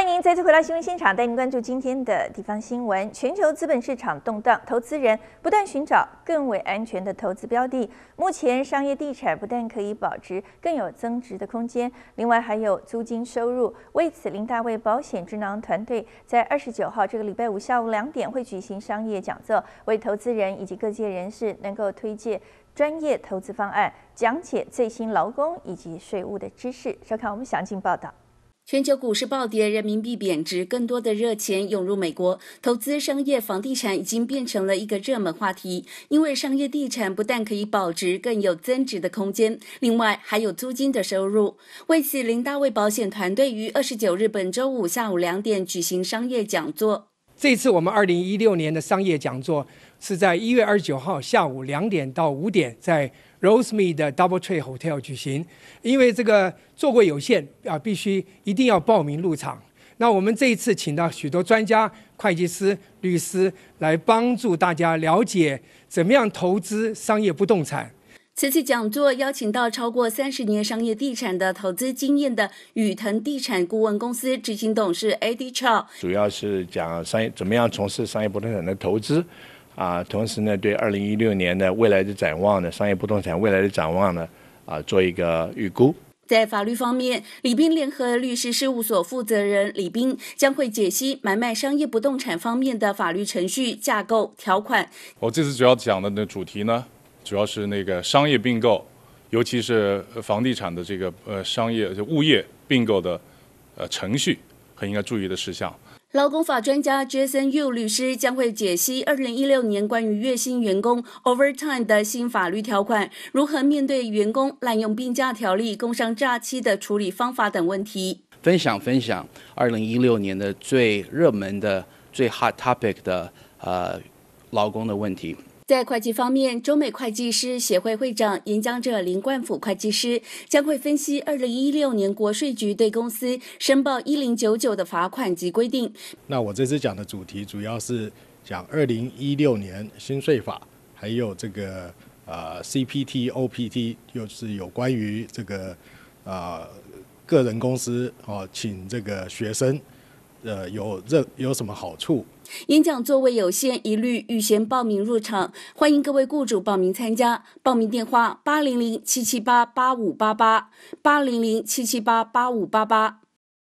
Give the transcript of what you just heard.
欢迎您再次回到新闻现场，带您关注今天的地方新闻。全球资本市场动荡，投资人不断寻找更为安全的投资标的。目前，商业地产不但可以保值，更有增值的空间。另外，还有租金收入。为此，林大卫保险智囊团队在二十九号这个礼拜五下午两点会举行商业讲座，为投资人以及各界人士能够推荐专业投资方案，讲解最新劳工以及税务的知识。收看我们详尽报道。全球股市暴跌，人民币贬值，更多的热钱涌入美国，投资商业房地产已经变成了一个热门话题。因为商业地产不但可以保值，更有增值的空间，另外还有租金的收入。为此，林大卫保险团队于二十九日本周五下午两点举行商业讲座。这次我们二零一六年的商业讲座是在一月二十九号下午两点到五点，在 Rosemead DoubleTree Hotel 举行。因为这个座位有限，啊，必须一定要报名入场。那我们这一次请到许多专家、会计师、律师来帮助大家了解怎么样投资商业不动产。此次讲座邀请到超过三十年商业地产的投资经验的宇腾地产顾问公司执行董事 a d Chow，主要是讲商业怎么样从事商业不动产的投资，啊，同时呢，对二零一六年的未来的展望呢，商业不动产未来的展望呢，啊，做一个预估。在法律方面，李斌联合律师事务所负责人李斌将会解析买卖商业不动产方面的法律程序、架构、条款。我这次主要讲的那主题呢？主要是那个商业并购，尤其是房地产的这个呃商业就物业并购的呃程序和应该注意的事项。劳工法专家 Jason Yu 律师将会解析二零一六年关于月薪员工 Overtime 的新法律条款，如何面对员工滥用病假条例、工伤假期的处理方法等问题。分享分享二零一六年的最热门的最 hot topic 的呃劳工的问题。在会计方面，中美会计师协会会长、演讲者林冠甫会计师将会分析二零一六年国税局对公司申报一零九九的罚款及规定。那我这次讲的主题主要是讲二零一六年新税法，还有这个呃 CPT OPT 又是有关于这个呃个人公司哦，请这个学生呃有任有什么好处？演讲座位有限，一律预先报名入场。欢迎各位雇主报名参加。报名电话：八零零七七八八五八八，八零零七七八八五八八。